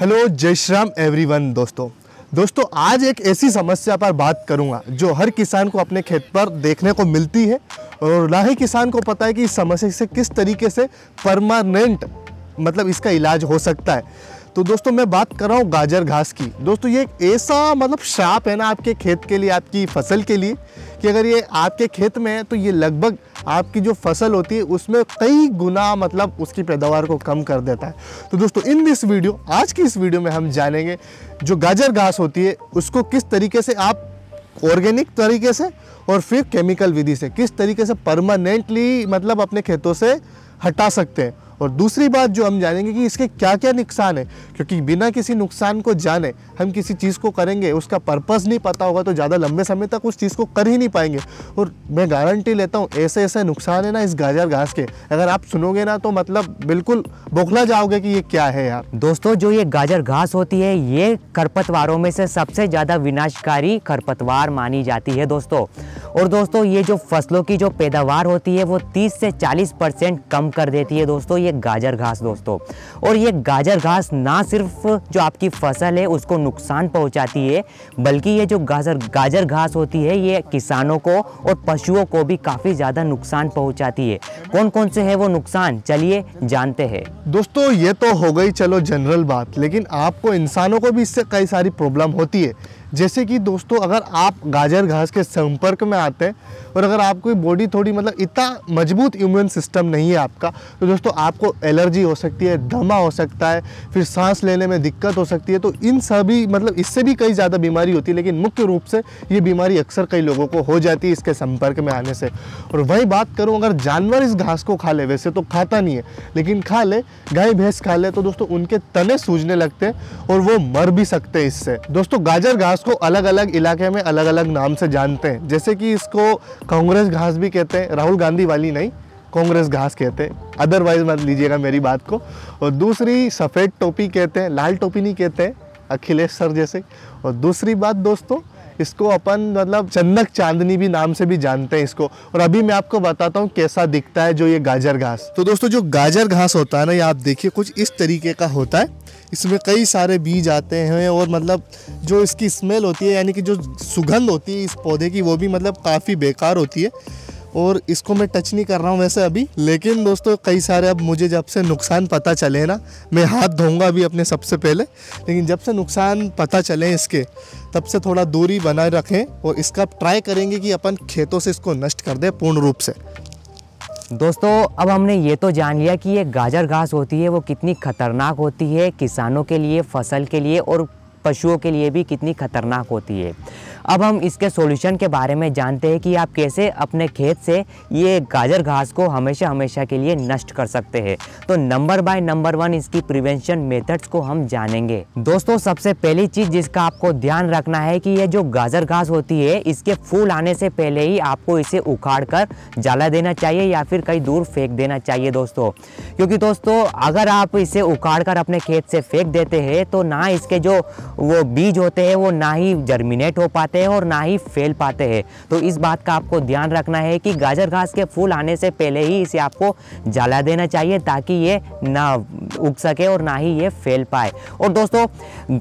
Hello जय Shri Ram everyone दोस्तों दोस्तों आज एक ऐसी समस्या पर बात करूंगा जो हर किसान को अपने खेत पर देखने को मिलती है और ना ही किसान को पता है कि इस समस्या से किस तरीके से परमानेंट मतलब इसका इलाज हो सकता है तो दोस्तों मैं बात कर रहा हूँ गाजर घास की दोस्तों ये ऐसा मतलब शाप है ना आपके खेत के लिए आपकी फसल के लिए कि अगर ये आपके खेत में है तो ये लगभग आपकी जो फसल होती है उसमें कई गुना मतलब उसकी पैदावार को कम कर देता है तो दोस्तों इन दिस वीडियो आज की इस वीडियो में हम जानेंगे जो गाजर घास होती है उसको किस तरीके से आप ऑर्गेनिक तरीके से और फिर केमिकल विधि से किस तरीके से परमानेंटली मतलब अपने खेतों से हटा सकते हैं और दूसरी बात जो हम जानेंगे कि इसके क्या क्या नुकसान है क्योंकि बिना किसी नुकसान को जाने हम किसी चीज़ को करेंगे उसका पर्पज़ नहीं पता होगा तो ज़्यादा लंबे समय तक उस चीज़ को कर ही नहीं पाएंगे और मैं गारंटी लेता हूँ ऐसे ऐसे नुकसान है ना इस गाजर घास के अगर आप सुनोगे ना तो मतलब बिल्कुल बौखला जाओगे कि ये क्या है यार दोस्तों जो ये गाजर घास होती है ये खरपतवारों में से सबसे ज़्यादा विनाशकारी खरपतवार मानी जाती है दोस्तों और दोस्तों ये जो फसलों की जो पैदावार होती है वो 30 से 40 परसेंट कम कर देती है दोस्तों ये गाजर घास दोस्तों और ये गाजर घास ना सिर्फ जो आपकी फसल है उसको नुकसान पहुंचाती है बल्कि ये जो गाजर गाजर घास होती है ये किसानों को और पशुओं को भी काफ़ी ज़्यादा नुकसान पहुँचाती है कौन कौन से है वो नुकसान चलिए जानते हैं दोस्तों ये तो हो गई चलो जनरल बात लेकिन आपको इंसानों को भी इससे कई सारी प्रॉब्लम होती है जैसे कि दोस्तों अगर आप गाजर घास के संपर्क में आते हैं और अगर आपकी बॉडी थोड़ी मतलब इतना मजबूत इम्यून सिस्टम नहीं है आपका तो दोस्तों आपको एलर्जी हो सकती है दमा हो सकता है फिर सांस लेने में दिक्कत हो सकती है तो इन सभी मतलब इससे भी कई ज़्यादा बीमारी होती है लेकिन मुख्य रूप से ये बीमारी अक्सर कई लोगों को हो जाती है इसके संपर्क में आने से और वही बात करूँ अगर जानवर इस घास को खा ले वैसे तो खाता नहीं है लेकिन खा ले गाय भैंस खा ले तो दोस्तों उनके तने सूजने लगते हैं और वो मर भी सकते हैं इससे दोस्तों गाजर घास इसको अलग अलग इलाके में अलग अलग नाम से जानते हैं जैसे कि इसको कांग्रेस घास भी कहते हैं राहुल गांधी वाली नहीं कांग्रेस घास कहते हैं अदरवाइज मत लीजिएगा मेरी बात को और दूसरी सफ़ेद टोपी कहते हैं लाल टोपी नहीं कहते हैं अखिलेश सर जैसे और दूसरी बात दोस्तों इसको अपन मतलब चंदक चांदनी भी नाम से भी जानते हैं इसको और अभी मैं आपको बताता हूँ कैसा दिखता है जो ये गाजर घास तो दोस्तों जो गाजर घास होता है ना ये आप देखिए कुछ इस तरीके का होता है इसमें कई सारे बीज आते हैं और मतलब जो इसकी स्मेल होती है यानी कि जो सुगंध होती है इस पौधे की वो भी मतलब काफ़ी बेकार होती है और इसको मैं टच नहीं कर रहा हूँ वैसे अभी लेकिन दोस्तों कई सारे अब मुझे जब से नुकसान पता चले ना मैं हाथ धोऊंगा अभी अपने सबसे पहले लेकिन जब से नुकसान पता चले इसके तब से थोड़ा दूरी बनाए रखें और इसका ट्राई करेंगे कि अपन खेतों से इसको नष्ट कर दें पूर्ण रूप से दोस्तों अब हमने ये तो जान लिया कि ये गाजर घास होती है वो कितनी खतरनाक होती है किसानों के लिए फसल के लिए और पशुओं के लिए भी कितनी खतरनाक होती है अब हम इसके सॉल्यूशन के बारे में जानते हैं कि आप कैसे अपने खेत से ये गाजर घास को हमेशा हमेशा के लिए नष्ट कर सकते हैं तो नंबर बाय नंबर वन इसकी प्रिवेंशन मेथड्स को हम जानेंगे दोस्तों सबसे पहली चीज़ जिसका आपको ध्यान रखना है कि ये जो गाजर घास होती है इसके फूल आने से पहले ही आपको इसे उखाड़ कर जला देना चाहिए या फिर कहीं दूर फेंक देना चाहिए दोस्तों क्योंकि दोस्तों अगर आप इसे उखाड़ कर अपने खेत से फेंक देते हैं तो ना इसके जो वो बीज होते हैं वो ना ही जर्मिनेट हो पाते हैं और ना ही फैल पाते हैं तो इस बात का आपको ध्यान रखना है कि गाजर घास के फूल आने से पहले ही इसे आपको जला देना चाहिए ताकि ये ना उग सके और ना ही ये फैल पाए और दोस्तों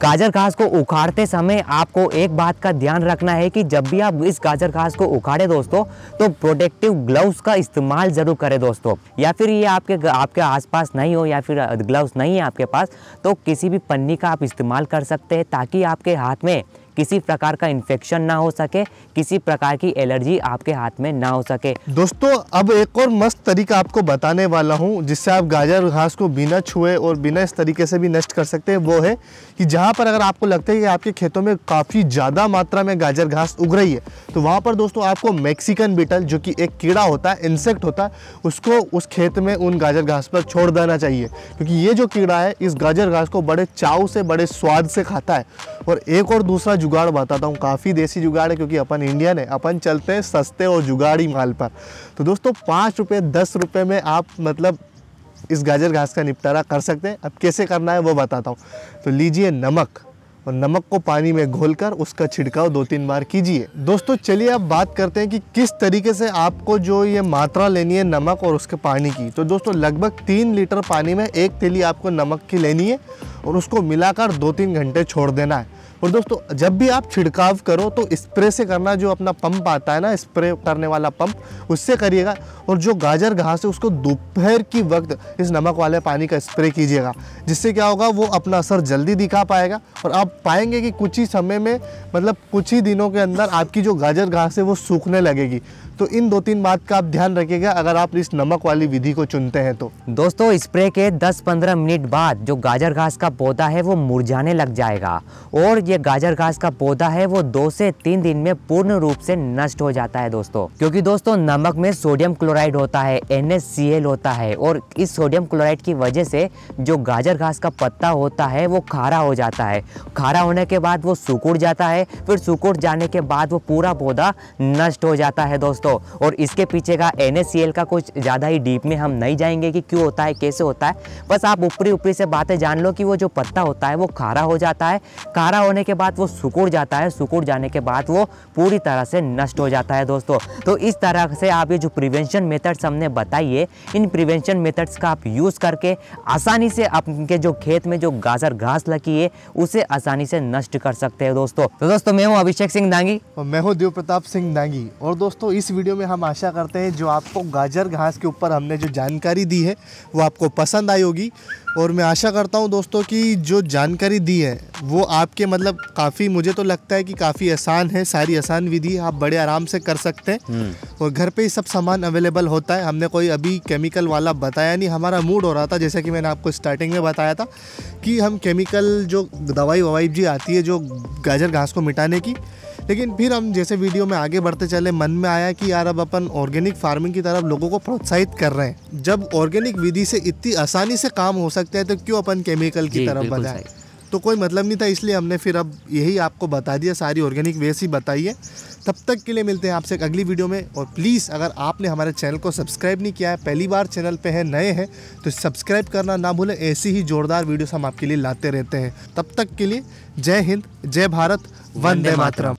गाजर घास को उखाड़ते समय आपको एक बात का ध्यान रखना है कि जब भी आप इस गाजर घास को उखाड़े दोस्तों तो प्रोटेक्टिव ग्लव्स का इस्तेमाल ज़रूर करें दोस्तों या फिर ये आपके आपके आसपास नहीं हो या फिर ग्लव्स नहीं है आपके पास तो किसी भी पन्नी का आप इस्तेमाल कर सकते हैं ताकि आपके हाथ में किसी प्रकार का इन्फेक्शन ना हो सके किसी प्रकार की एलर्जी आपके हाथ में ना हो सके दोस्तों अब एक और मस्त तरीका आपको बताने वाला हूँ जिससे आप गाजर घास को बिना छुए और बिना इस तरीके से भी नष्ट कर सकते हैं वो है कि जहाँ पर अगर आपको लगता है कि आपके खेतों में काफ़ी ज़्यादा मात्रा में गाजर घास उग रही है तो वहाँ पर दोस्तों आपको मैक्सिकन बीटल जो कि एक कीड़ा होता है इंसेक्ट होता है उसको उस खेत में उन गाजर घास पर छोड़ देना चाहिए क्योंकि ये जो कीड़ा है इस गाजर घास को बड़े चाव से बड़े स्वाद से खाता है और एक और दूसरा जुगाड़ बताता हूँ काफ़ी देसी जुगाड़ है क्योंकि अपन इंडियन है अपन चलते हैं सस्ते और जुगाड़ी माल पर तो दोस्तों पाँच रुपये दस रुपये में आप मतलब इस गाजर घास का निपटारा कर सकते हैं अब कैसे करना है वो बताता हूँ तो लीजिए नमक और नमक को पानी में घोलकर उसका छिड़काव दो तीन बार कीजिए दोस्तों चलिए अब बात करते हैं कि किस तरीके से आपको जो ये मात्रा लेनी है नमक और उसके पानी की तो दोस्तों लगभग तीन लीटर पानी में एक थैली आपको नमक की लेनी है और उसको मिलाकर दो तीन घंटे छोड़ देना है और दोस्तों जब भी आप छिड़काव करो तो स्प्रे से करना जो अपना पंप आता है ना स्प्रे करने वाला पंप उससे करिएगा और जो गाजर घास है उसको दोपहर की वक्त इस नमक वाले पानी का स्प्रे कीजिएगा जिससे क्या होगा वो अपना असर जल्दी दिखा पाएगा और आप पाएंगे कि कुछ ही समय में मतलब कुछ ही दिनों के अंदर आपकी जो गाजर घास है वो सूखने लगेगी तो इन दो तीन बात का आप ध्यान रखिएगा अगर आप इस नमक वाली विधि को चुनते हैं तो दोस्तों स्प्रे के 10-15 मिनट बाद जो गाजर घास का पौधा है वो मुरझाने लग जाएगा और ये गाजर घास का पौधा है वो दो से तीन दिन में पूर्ण रूप से नष्ट हो जाता है दोस्तों क्योंकि दोस्तों नमक में सोडियम क्लोराइड होता है एन होता है और इस सोडियम क्लोराइड की वजह से जो गाजर घास का पत्ता होता है वो खारा हो जाता है खारा होने के बाद वो सुकुड़ जाता है फिर सुकुड़ जाने के बाद वो पूरा पौधा नष्ट हो जाता है दोस्तों दोस्तों और इसके पीछे का एन का कुछ ज़्यादा ही डीप में हम नहीं जाएंगे कि क्यों होता है कैसे होता है बस आप ऊपरी ऊपरी से बातें जान लो कि वो जो पत्ता होता है वो खारा हो जाता है खारा होने के बाद वो सुकुड़ जाता है सुकुड़ जाने के बाद वो पूरी तरह से नष्ट हो जाता है दोस्तों तो इस तरह से आप ये जो प्रिवेंशन मेथड्स हमने बताइए इन प्रिवेंशन मेथड्स का आप यूज़ करके आसानी से आपके जो खेत में जो गाजर घास लगी है उसे आसानी से नष्ट कर सकते हैं दोस्तों तो दोस्तों मैं हूँ अभिषेक सिंह दांगी और मैं हूँ देव प्रताप सिंह दांगी और दोस्तों इस वीडियो में हम आशा करते हैं जो आपको गाजर घास के ऊपर हमने जो जानकारी दी है वो आपको पसंद आई होगी और मैं आशा करता हूँ दोस्तों कि जो जानकारी दी है वो आपके मतलब काफ़ी मुझे तो लगता है कि काफ़ी आसान है सारी आसान विधि आप बड़े आराम से कर सकते हैं हम्म। और घर पे ही सब सामान अवेलेबल होता है हमने कोई अभी केमिकल वाला बताया नहीं हमारा मूड हो रहा था जैसे कि मैंने आपको स्टार्टिंग में बताया था कि हम केमिकल जो दवाई ववाई जी आती है जो गाजर घास को मिटाने की लेकिन फिर हम जैसे वीडियो में आगे बढ़ते चले मन में आया कि यार अब अपन ऑर्गेनिक फार्मिंग की तरफ लोगों को प्रोत्साहित कर रहे हैं जब ऑर्गेनिक विधि से इतनी आसानी से काम हो सकता है तो क्यों अपन केमिकल की तरफ बजाएं तो कोई मतलब नहीं था इसलिए हमने फिर अब यही आपको बता दिया सारी ऑर्गेनिक वेस ही बताइए तब तक के लिए मिलते हैं आपसे एक अगली वीडियो में और प्लीज़ अगर आपने हमारे चैनल को सब्सक्राइब नहीं किया है पहली बार चैनल पे है नए हैं तो सब्सक्राइब करना ना भूलें ऐसी ही जोरदार वीडियोस हम आपके लिए लाते रहते हैं तब तक के लिए जय हिंद जय भारत वंदे मातरम